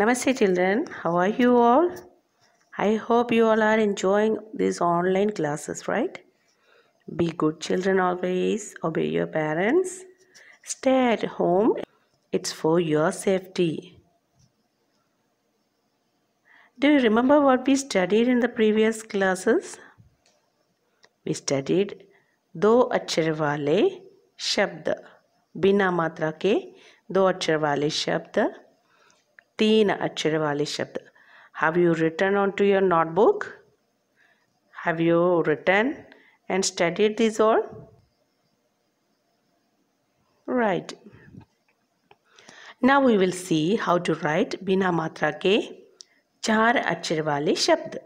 Namaste children, how are you all? I hope you all are enjoying these online classes, right? Be good children always, obey your parents, stay at home, it's for your safety. Do you remember what we studied in the previous classes? We studied do अक्षर वाले bina matra ke do दो अक्षर तीन अक्षर वाले शब्द have you written on to your notebook have you written and study this all right now we will see how to write बिना मात्रा के चार अक्षर वाले शब्द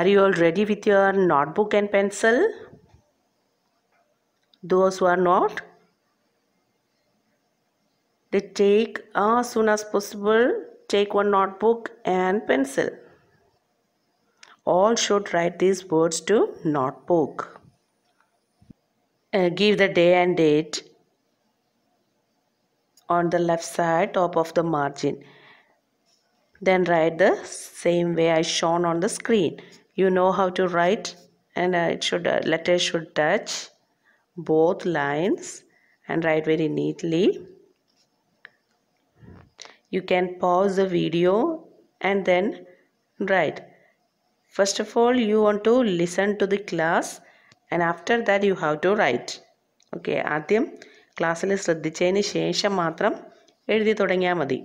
are you all ready with your notebook and pencil those are not they take as soon as possible take one notebook and pencil all should write these words to notebook uh, give the day and date on the left side top of the margin then write the same way I shown on the screen you know how to write and uh, it should uh, letter should touch both lines and write very neatly you can pause the video and then write first of all you want to listen to the class and after that you have to write okay ആദ്യം ക്ലാസ്സിൽ ശ്രദ്ധിച്ചതിന് ശേഷം മാത്രം എഴുതി തുടങ്ങിയാൽ മതി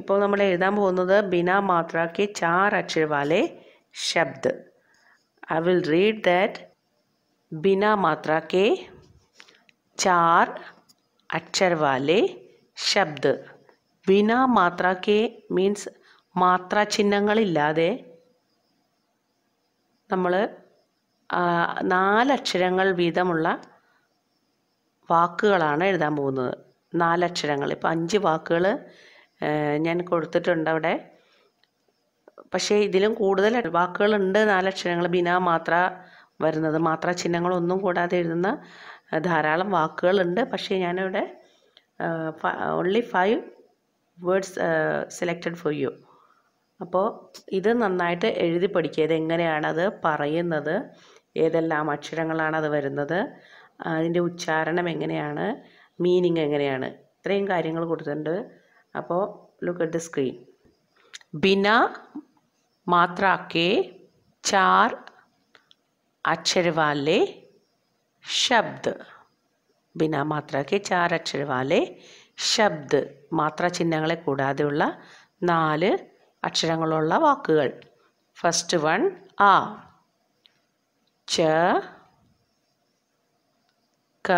ഇപ്പോൾ നമ്മൾ എഴുതാൻ പോകുന്നത് ബിനാ മാത്രാക്കി ചാർ അക്ഷരവാലെ I will read that. bina ബിനാ മാത്രാക്കെ ചാർ अक्षर वाले ശബ്ദ് ബിന മാത്ര കെ മീൻസ് മാത്ര ചിഹ്നങ്ങളില്ലാതെ നമ്മൾ നാലക്ഷരങ്ങൾ വീതമുള്ള വാക്കുകളാണ് എഴുതാൻ പോകുന്നത് നാലക്ഷരങ്ങൾ ഇപ്പോൾ അഞ്ച് വാക്കുകൾ ഞാൻ കൊടുത്തിട്ടുണ്ട് അവിടെ പക്ഷേ ഇതിലും കൂടുതൽ വാക്കുകളുണ്ട് നാലക്ഷരങ്ങൾ ബിന മാത്ര വരുന്നത് മാത്ര ചിഹ്നങ്ങളൊന്നും കൂടാതെ എഴുതുന്ന ധാരാളം വാക്കുകളുണ്ട് പക്ഷേ ഞാനിവിടെ only five words selected for you അപ്പോൾ ഇത് നന്നായിട്ട് എഴുതി പഠിക്കുക ഇത് എങ്ങനെയാണത് പറയുന്നത് ഏതെല്ലാം അക്ഷരങ്ങളാണ് അത് വരുന്നത് അതിൻ്റെ ഉച്ചാരണം എങ്ങനെയാണ് മീനിങ് എങ്ങനെയാണ് ഇത്രയും കാര്യങ്ങൾ കൊടുത്തിട്ടുണ്ട് അപ്പോൾ ലുക്ക് അറ്റ് ദ സ്ക്രീൻ ബിന മാത്രാക്കേ ചാർ അക്ഷരവാലേ शब्द बिना मात्रा के चार अक्षर वाले ശബ്ദ് മാത്ര ചിഹ്നങ്ങളെ കൂടാതെയുള്ള നാല് അക്ഷരങ്ങളുള്ള വാക്കുകൾ ഫസ്റ്റ് വൺ ആ ച ക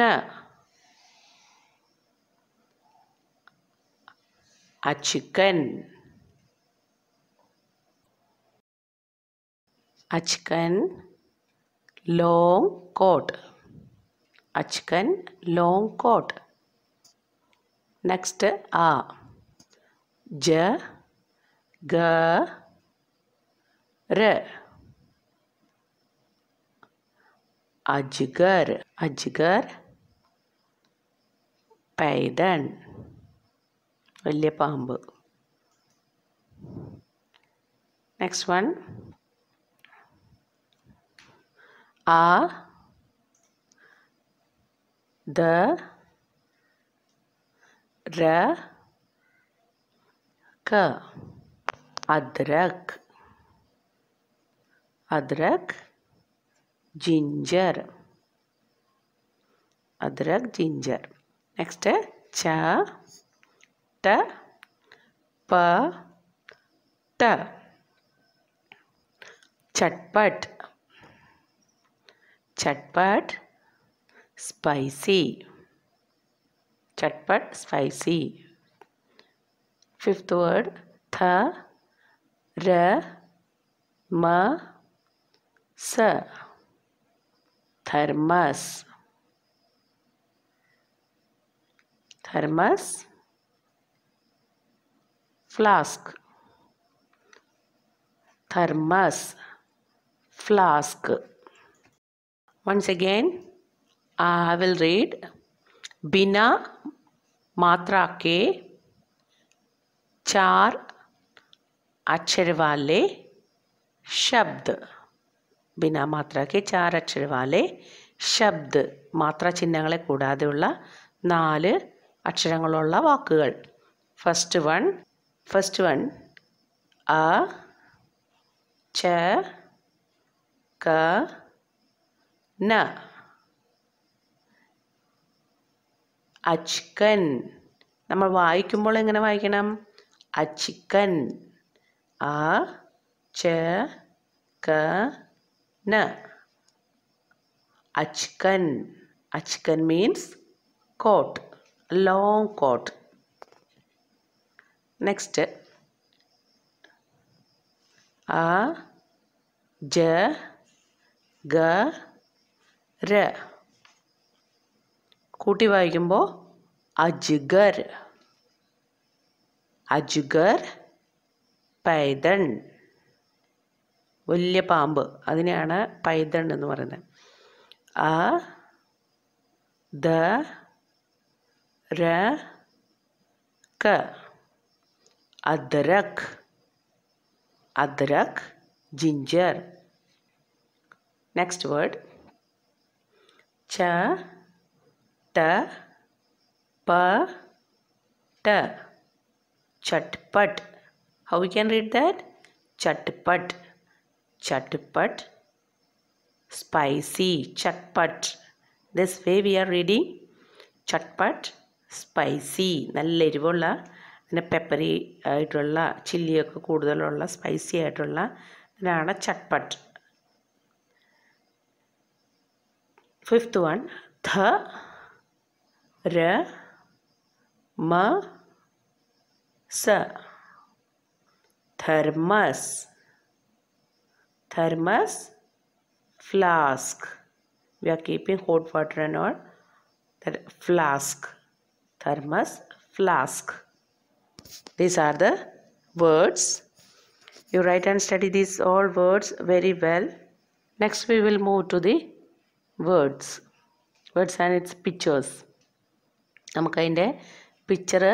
ന അച്ചുക്കൻ अचकन लॉन्ग कोट अचकन लॉन्ग कोट नेक्स्ट आ ज ग र अजगर अजगर पैदन വലിയ പാമ്പ് नेक्स्ट वन आ द र क अदरक अदरक जिंजर अदरक जिंजर नेक्स्ट च ट प ट चटपट चटपट स्पाइसी चटपट स्पाइसी फिफ्थ वर्ड थ र म स thermos thermos flask thermos flask once again, I will read ബിന മാത്രാക്കേ ചാർ അക്ഷരവാലെ ശബ്ദ് ബിന മാത്രാക്കേ ചാർ അക്ഷരവാലെ ശബ്ദ് മാത്ര ചിഹ്നങ്ങളെ കൂടാതെയുള്ള നാല് അക്ഷരങ്ങളുള്ള വാക്കുകൾ ഫസ്റ്റ് വൺ ഫസ്റ്റ് വൺ അ ച ക न അച്ചിക്കൻ നമ്മൾ വായിക്കുമ്പോൾ എങ്ങനെ വായിക്കണം അച്ചിക്കൻ ആ ച ക ന അച്ചിക്കൻ അച്ചിക്കൻ means coat long coat next ആ ജ ഗ ര കൂട്ടി വായിക്കുമ്പോൾ അജുഗർ അജുഗർ പൈതൺ വലിയ പാമ്പ് അതിനെയാണ് പൈതൺ എന്ന് പറയുന്നത് അ ദ ര ക അദ്രക് അദ്രക് ജിഞ്ചർ നെക്സ്റ്റ് വേർഡ് ച ട പ ട chatpat how we can read that chatpat chatpat spicy chatpat this way we are reading chatpat spicy നല്ല എരിവുള്ള പിന്നെ പെപ്പറി ആയിട്ടുള്ള ചില്ലിയൊക്കെ കൂടുതലുള്ള സ്പൈസി ആയിട്ടുള്ള ഇതാണ് ചട്ട്പട്ട് fifth one th r m s thermos thermos flask we are keeping hot water in our flask thermos flask these are the words you write and study these all words very well next we will move to the words words and it's pictures നമുക്കതിൻ്റെ picture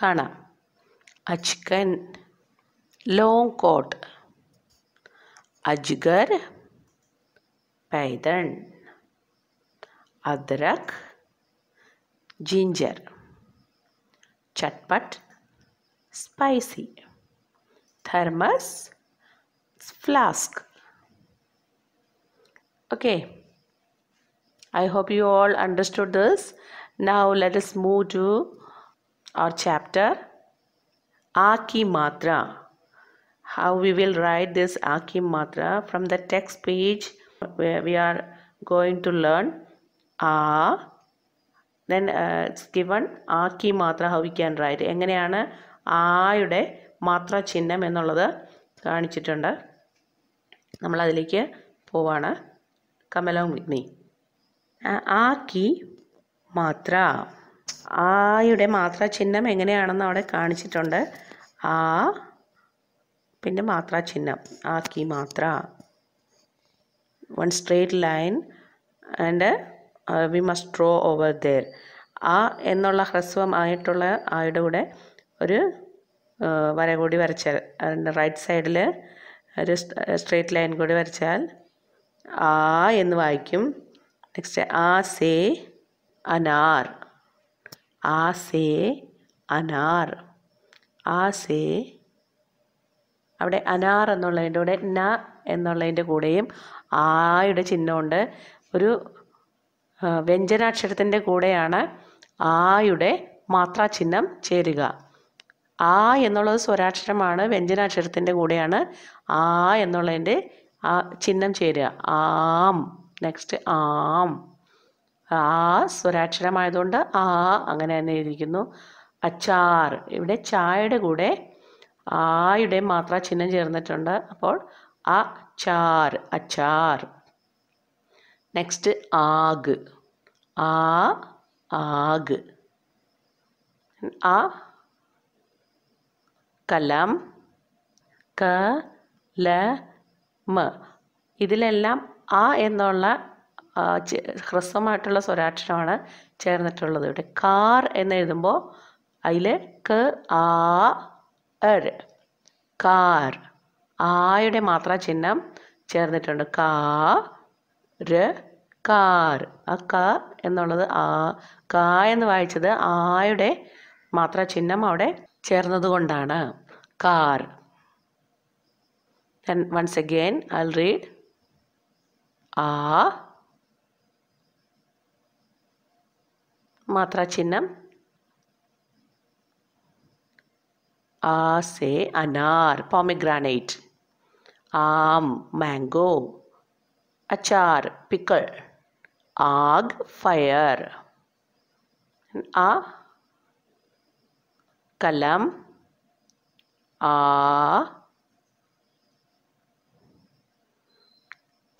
കാണാം അജ്കൻ long coat അജ്ഗർ python अदरक ginger चटपट spicy thermos flask okay okay. I hope you all understood this. Now let us move to our chapter Aki Matra. How we will write this Aki Matra from the text page where we are going to learn A. Then uh, it's given Aki Matra how we can write. Matra എങ്ങനെയാണ് ആയുടെ മാത്ര ചിഹ്നം എന്നുള്ളത് Povana. Come along with me. ആ കി മാത്ര ആയുടെ മാത്ര ചിഹ്നം എങ്ങനെയാണെന്ന് അവിടെ കാണിച്ചിട്ടുണ്ട് ആ പിന്നെ മാത്ര ചിഹ്നം ആ കി മാത്ര one straight line and we must draw over the ആ എന്നുള്ള ആയിട്ടുള്ള ആയുടെ കൂടെ ഒരു uh, വര കൂടി വരച്ചാൽ അതിൻ്റെ റൈറ്റ് സൈഡിൽ ഒരു സ്ട്രേറ്റ് ലൈൻ കൂടി വരച്ചാൽ ആ എന്ന് വായിക്കും നെക്സ്റ്റ് ആ സേ അനാർ ആ സേ അനാർ ആ സേ അവിടെ അനാർ എന്നുള്ളതിൻ്റെ കൂടെ ന എന്നുള്ളതിൻ്റെ കൂടെയും ആയുടെ ചിഹ്നമുണ്ട് ഒരു വ്യഞ്ജനാക്ഷരത്തിൻ്റെ കൂടെയാണ് ആയുടെ ചിഹ്നം ചേരുക ആ എന്നുള്ളത് സ്വരാക്ഷരമാണ് വ്യഞ്ജനാക്ഷരത്തിൻ്റെ കൂടെയാണ് ആ എന്നുള്ളതിൻ്റെ ആ ചിഹ്നം ചേരുക ആം നെക്സ്റ്റ് ആം ആ സ്വരാക്ഷരമായതുകൊണ്ട് ആ അങ്ങനെ തന്നെ എഴുതിയിരിക്കുന്നു അച്ചാർ ഇവിടെ ചായയുടെ കൂടെ ആയുടെ മാത്ര ചിഹ്നം ചേർന്നിട്ടുണ്ട് അപ്പോൾ അ ചാർ അച്ചാർ നെക്സ്റ്റ് ആഗ് ആ ആഗ് ആ കലം ക ല മ ഇതിലെല്ലാം ആ എന്നുള്ള ഹ്രസ്വമായിട്ടുള്ള സ്വരാക്ഷരമാണ് ചേർന്നിട്ടുള്ളത് ഇവിടെ കാർ എന്നെഴുതുമ്പോൾ അതിൽ ക ആ എര് കാർ ആയുടെ മാത്ര ചിഹ്നം ചേർന്നിട്ടുണ്ട് കാ ര കാർ ആ ക എന്നുള്ളത് ആ കാ എന്ന് വായിച്ചത് ആയുടെ മാത്ര ചിഹ്നം അവിടെ ചേർന്നതുകൊണ്ടാണ് കാർ വൺസ് അഗെയിൻ ഐ റീഡ് ఆ మాత్రా చిహ్నం ఆసే అనార్ పామిగ్రానైట్ ఆమ్ మ్యాంగో అచార్ పికల్ ఆగ్ ఫైర్ ఆ కలం ఆ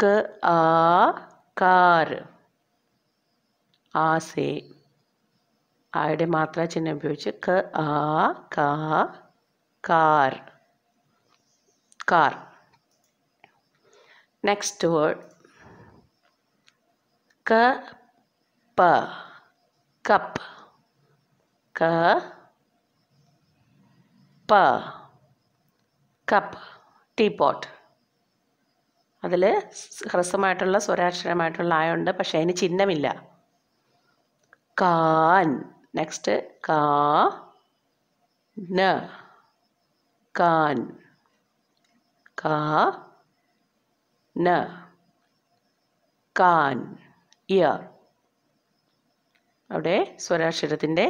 क आ कार आ से आयुडे मात्रा चिन्ह उपयोग क आ का कार कार नेक्स्ट वर्ड क प कप क प कप टी पॉट അതിൽ ഹ്രസ്വമായിട്ടുള്ള സ്വരാക്ഷരമായിട്ടുള്ള ആയുണ്ട് പക്ഷേ അതിന് ചിഹ്നമില്ല കാൻ നെക്സ്റ്റ് കാ ന കാൻ കാ ന കാൻ ഇയർ അവിടെ സ്വരാക്ഷരത്തിൻ്റെ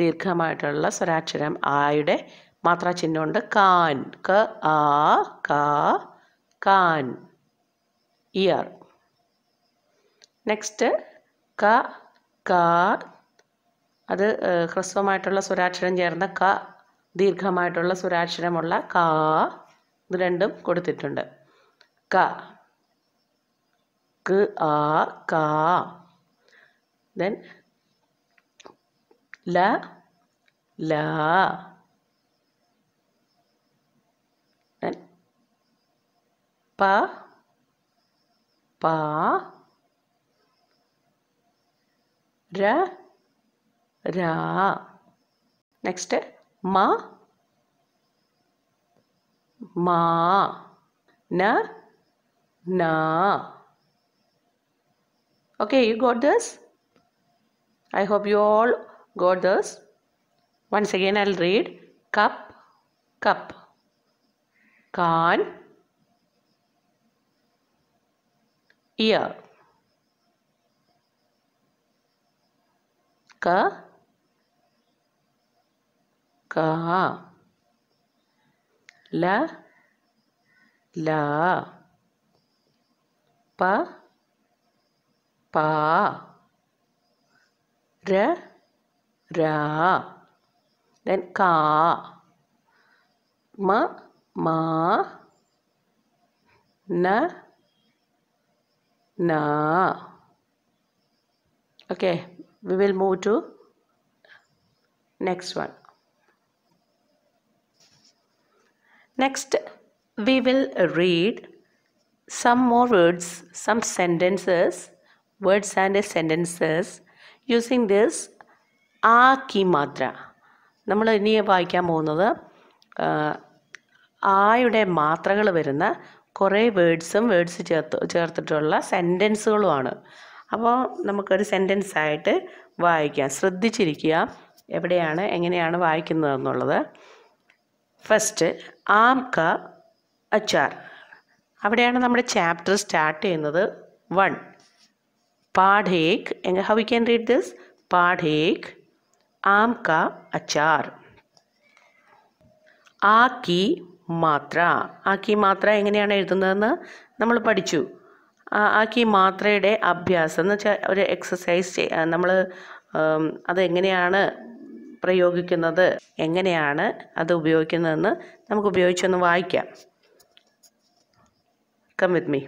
ദീർഘമായിട്ടുള്ള സ്വരാക്ഷരം ആയുടെ മാത്രാ ചിഹ്നമുണ്ട് കാൻ ക ആ കാ കാൻ ഇയർ നെക്സ്റ്റ് ക കാ അത് ഹ്രസ്വമായിട്ടുള്ള സ്വരാക്ഷരം ചേർന്ന ക ദീർഘമായിട്ടുള്ള സ്വരാക്ഷരമുള്ള കാ ഇത് രണ്ടും കൊടുത്തിട്ടുണ്ട് ക ക ആ കാ ദെൻ ല ല പ Pa, ra, ra. Next, ma, ma. Na, na. okay you got this i hope you all got this once again i'll read cup cup can ear ka ka la la pa pa ra ra then ka ma ma na na. Okay, we will move to next one. Next, we will read some more words, some sentences, words and sentences using this ആക്കി മാത്ര നമ്മൾ ഇനി വായിക്കാൻ പോകുന്നത് ആയുടെ മാത്രകൾ വരുന്ന കുറേ വേർഡ്സും words ചേർത്ത് ചേർത്തിട്ടുള്ള സെൻറ്റൻസുകളുമാണ് അപ്പോൾ നമുക്കൊരു സെൻറ്റൻസായിട്ട് വായിക്കാം ശ്രദ്ധിച്ചിരിക്കുക എവിടെയാണ് എങ്ങനെയാണ് വായിക്കുന്നത് എന്നുള്ളത് ഫസ്റ്റ് ആം ക അച്ചാർ അവിടെയാണ് നമ്മുടെ ചാപ്റ്റർ സ്റ്റാർട്ട് ചെയ്യുന്നത് വൺ പാഠേക് എങ്ങ how we can read this പാഠേക് ആം ക അച്ചാർ ആ കി മാത്ര ആക്കി മാത്ര എങ്ങനെയാണ് എഴുതുന്നതെന്ന് നമ്മൾ പഠിച്ചു ആക്കി മാത്രയുടെ അഭ്യാസം എന്ന് വെച്ചാൽ ഒരു എക്സസൈസ് നമ്മൾ അതെങ്ങനെയാണ് പ്രയോഗിക്കുന്നത് എങ്ങനെയാണ് അത് ഉപയോഗിക്കുന്നതെന്ന് നമുക്ക് ഉപയോഗിച്ചൊന്ന് വായിക്കാം come with me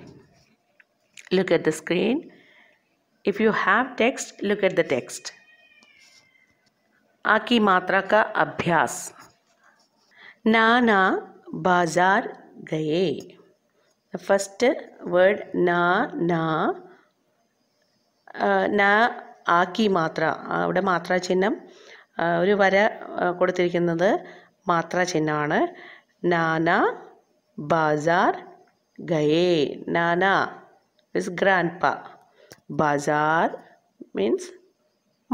look at the screen if you have text look at the text ആക്കി മാത്ര ക അഭ്യാസ് നാനാ बाज़ार गए the first word na na na ആക്കി മാത്ര അവിടെ മാത്ര ചിഹ്നം ഒരു വര കൊടുത്തിരിക്കുന്നത് മാത്ര ചിഹ്നമാണ് നാന ബാസാർ ഗയേ നാന ഇസ് ഗ്രാൻഡ് പ ബാസാർ മീൻസ്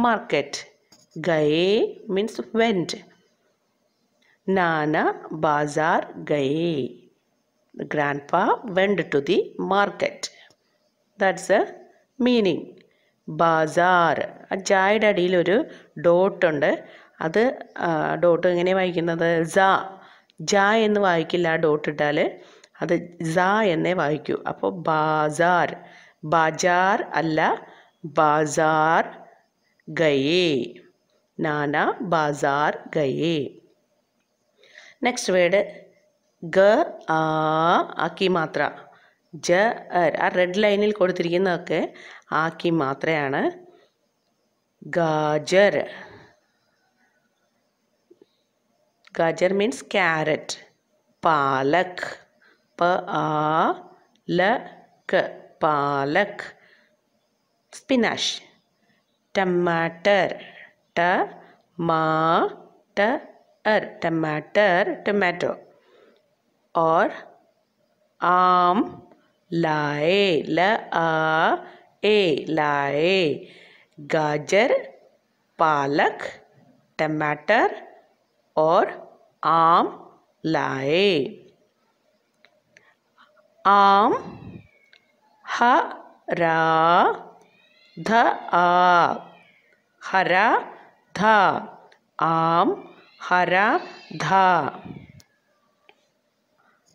മാർക്കറ്റ് ഗയേ means went Nana Bazaar Gaye. Grandpa went to the market. That's the meaning. ബാസാർ ആ ജായുടെ അടിയിൽ ഒരു ഡോട്ടുണ്ട് അത് ഡോട്ട് എങ്ങനെ വായിക്കുന്നത് ജ ജ എന്ന് വായിക്കില്ല ആ ഡോട്ട് ഇട്ടാൽ അത് ജ എന്നേ വായിക്കൂ അപ്പോൾ ബാസാർ ബാജാർ അല്ല ബാസാർ ഗയേ നാന ബാസാർ ഗയേ നെക്സ്റ്റ് വേർഡ് ഗ ആ ആക്കി മാത്ര ജ ആ റെഡ് ലൈനിൽ കൊടുത്തിരിക്കുന്നതൊക്കെ ആക്കി മാത്രയാണ് ഗാജർ ഗാജർ മീൻസ് ക്യാരറ്റ് പാലക് പ ആ ല ക പാലക് സ്പിനാഷ് ടമാറ്റർ ട മാ ട अर टमाटर टमाटो और आम लाए ल आ ए लाए गाजर पालक टमाटर और आम लाए आम ह रा ध आ हरा ध आम Hara dha.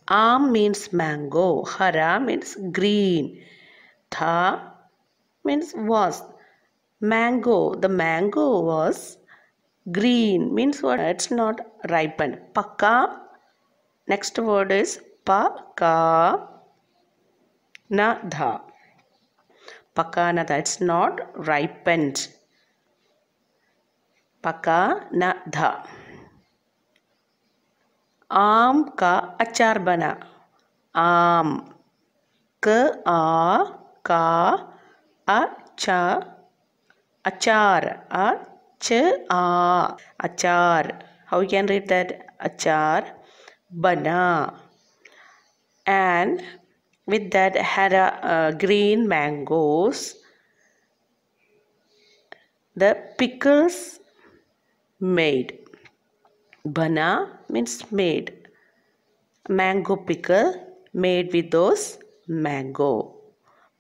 Am means mango. Hara means green. Tha means was. Mango. The mango was green. Means what? It's not ripened. Paka. Next word is paka na dha. Paka na dha. It's not ripened. Paka na dha. आम का अचार बना आम क आ का अ च अचार अ च आ अचार how you can read that achar bana and with that had a green mangoes the pickles made bana means made mango pickle made with those mango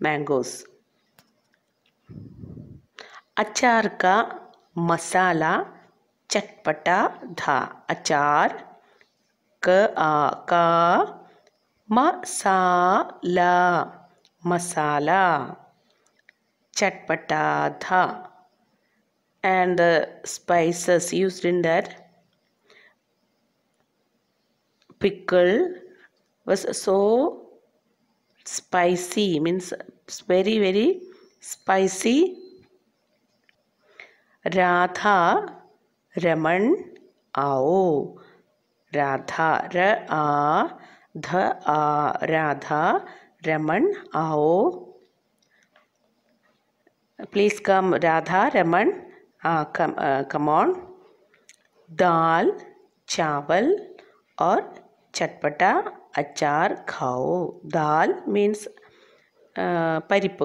mangoes achar ka masala chatpata था achar ka a ka masala masala chatpata था and the spices used in that pickle was so spicy means very very spicy Radha Raman आओ राधा र आ ध आ राधा रमन आओ please come Radha Raman आ, come आ, come on दाल चावल और चटपटा अचार खाओ दाल मीन परीप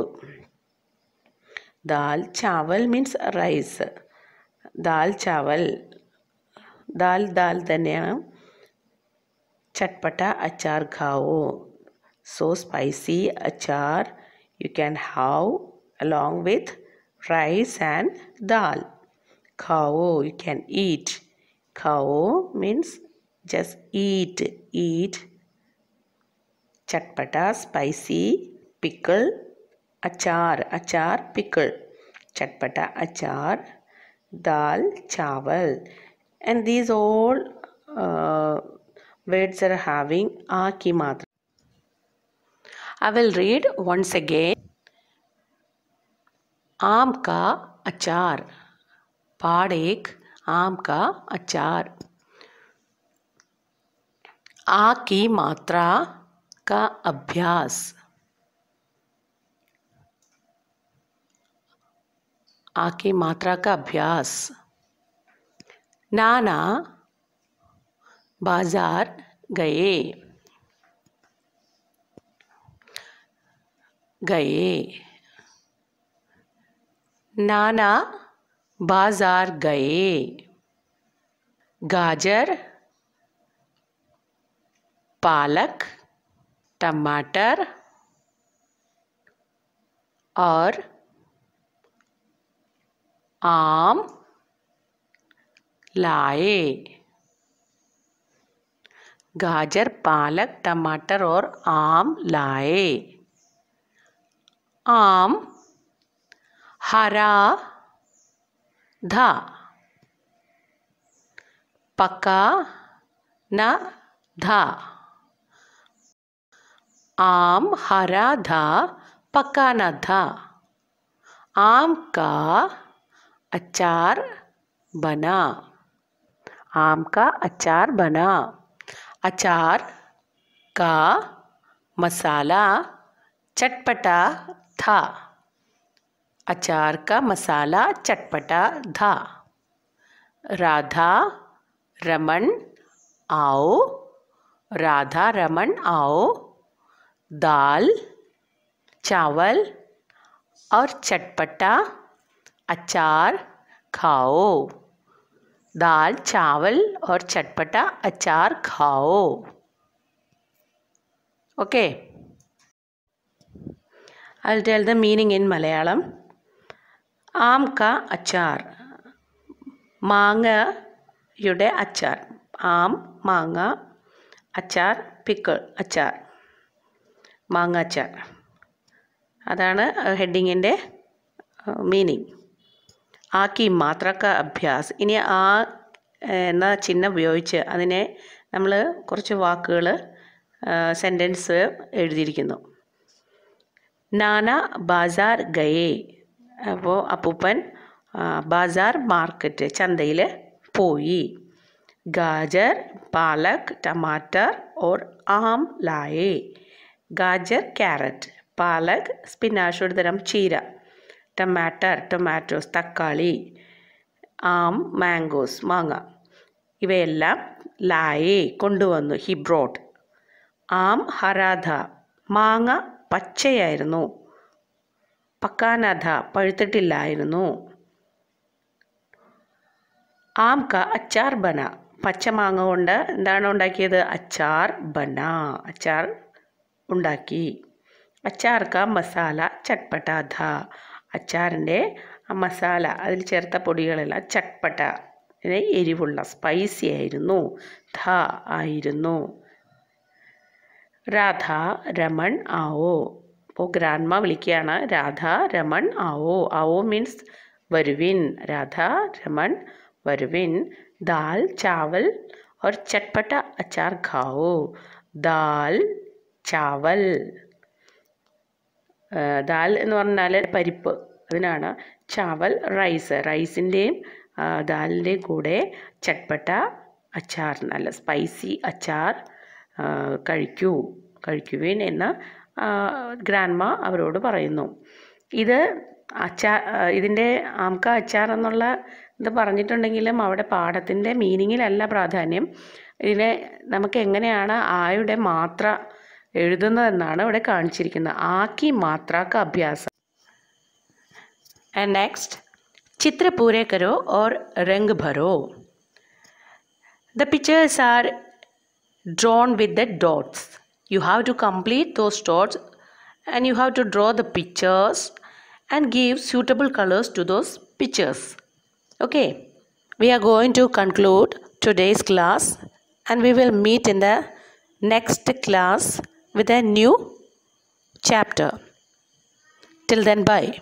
दाल चावल मीन्स रईस दाल चावल दाल दाल धनिया चटपटा अचार खाओ सो स्पाइसी अचार you can have along with rice and dal खाओ यू कैन ईट खाओ means just eat eat chatpata spicy pickle achar achar pickle chatpata achar dal chawal and these all uh, words are having ki matra i will read once again Aam ka achar, paadek aam ka achar. आ की मात्रा का अभ्यास आ की मात्रा का अभ्यास नाना बाजार गए गए नाना बाजार गए गाजर पालक टमाटर और आम लाए गाजर पालक टमाटर और आम लाए आम हरा धा पका न धा आम हरा था पकाना था आम का अचार बना आम का अचार बना अचार का मसाला चटपटा था अचार का मसाला चटपटा था राधा रमन आओ राधा रमन आओ दाल चावल और चटपटा अचार खाओ दाल चावल और चटपटा अचार खाओ okay I tell the meaning in Malayalam आम का अचार മാങ്ങയുടെ अचार आम മാങ്ങ അച്ചാർ പിക്കിൾ अचार മാങ്ങാച്ചാർ അതാണ് ഹെഡിങ്ങിൻ്റെ മീനിങ് ആക്കി മാത്രക്ക അഭ്യാസ് ഇനി ആ എന്ന ചിഹ്നം ഉപയോഗിച്ച് അതിനെ നമ്മൾ കുറച്ച് വാക്കുകൾ സെൻറ്റൻസ് എഴുതിയിരിക്കുന്നു നാന ബാസാർ ഗയേ അപ്പോൾ അപ്പൂപ്പൻ ബാസാർ മാർക്കറ്റ് ചന്തയിൽ പോയി ഗാജർ പാലക് ടമാറ്റർ ഓർ ആം ലായേ ഗാജർ ക്യാരറ്റ് പാലക് സ്പിനാഷ് ഒരു തരം ചീര ടൊമാറ്റർ ടൊമാറ്റോസ് തക്കാളി ആം മാംഗോസ് മാങ്ങ ഇവയെല്ലാം ലായെ കൊണ്ടുവന്നു ഹി ബ്രോട്ട് ആം ഹരാധ മാങ്ങ പച്ചയായിരുന്നു പക്കാനധ പഴുത്തിട്ടില്ലായിരുന്നു ആം ക അച്ചാർ ബന പച്ച മാങ്ങ കൊണ്ട് എന്താണ് ഉണ്ടാക്കിയത് അച്ചാർ ബന അച്ചാർ ഉണ്ടാക്കി അച്ചാർക്ക മസാല ചട്പട്ടാധ അച്ചാറിൻ്റെ ആ മസാല അതിൽ ചേർത്ത പൊടികളെല്ലാം ചട്ട്പട്ട എരിവുള്ള സ്പൈസി ആയിരുന്നു ധ ആയിരുന്നു രാധ രമൺ ആവോ ഇപ്പോൾ ഗ്രാൻഡ്മ വിളിക്കുകയാണ് രാധ രമൺ ആവോ ആവോ മീൻസ് വരുവിൻ രാധ രമൺ വരുവിൻ ദാൽ ചാവൽ ഓർ ചട്ട്പട്ട അച്ചാർ ഖാവോ ദാൽ ചാവൽ ദാൽ എന്ന് പറഞ്ഞാൽ പരിപ്പ് അതിനാണ് ചാവൽ റൈസ് റൈസിൻ്റെയും ദാലിൻ്റെയും കൂടെ ചട്ട്പട്ട അച്ചാർ നല്ല സ്പൈസി അച്ചാർ കഴിക്കൂ കഴിക്കുവേൻ എന്ന് ഗ്രാൻഡ്മ അവരോട് പറയുന്നു ഇത് അച്ചാർ ഇതിൻ്റെ ആമുക്ക അച്ചാർ എന്നുള്ള ഇത് പറഞ്ഞിട്ടുണ്ടെങ്കിലും അവിടെ പാഠത്തിൻ്റെ മീനിങ്ങിലല്ല പ്രാധാന്യം ഇതിനെ നമുക്ക് എങ്ങനെയാണ് ആയുടെ മാത്ര എഴുതുന്നതെന്നാണ് ഇവിടെ കാണിച്ചിരിക്കുന്നത് ആക്കി മാത്രാക്ക അഭ്യാസം നെക്സ്റ്റ് ചിത്ര പൂരേക്കരോ ഓർ രംഗ് ഭരോ the pictures are drawn with the dots you have to complete those dots and you have to draw the pictures and give suitable colours to those pictures okay we are going to conclude today's class and we will meet in the next class with a new chapter. Till then, bye.